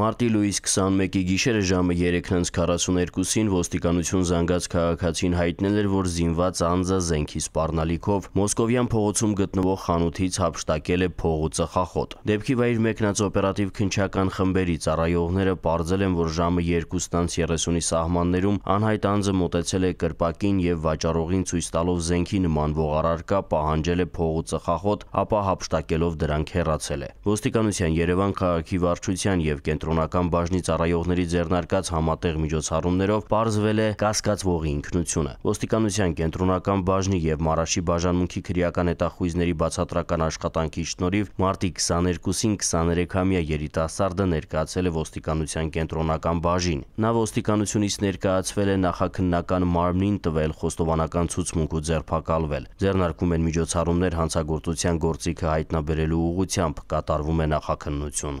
Մարտի լույս 21-ի գիշերը ժամը 3:42-ին ոստիկանություն զանգած քաղաքացին հայտնել էր, որ զինված անձը զենքի սպառնալիքով Մոսկովյան փողոցում գտնվող խանութից հափշտակել է փող ու ծխախոտ։ Դեպքի վայր մեկնած օպերատիվ քնչական խմբերի ծառայողները ողջել են, որ ժամը 2:30-ի սահմաններում անհայտ անձը մոտեցել է կրպակին եւ վաճառողին ցույց տալով զենքի նմանվող առարկա պահանջել է փող ու ծխախոտ, ապա հափշտակելով դրանք հեռացել է։ Ոստիկանության Երևան քաղաքի վարչության եւ կենտրոնական բաժնի ծառայողների ձեռնարկած համատեղ միջոցառումներով պարզվել է կասկածվողի ինքնությունը։ Ոստիկանության կենտրոնական բաժնի եւ Մարաշի բաժանմունքի քրեական հետախույզների բացատրական աշխատանքի շնորհիվ մարտի 22-ին 23-ամյա երիտասարդը ներկայացել է ոստիկանության կենտրոնական բաժին։ Նա ոստիկանությունից ներկայացվել է նախաքննական մարմնին տվել խոստովանական ցուցմունք ու ձերբակալվել։ Ձեռնարկում են միջոցառումներ հանցագործության գործիքը հայտնաբերելու ուղղությամբ կատարվում է նախաքննություն։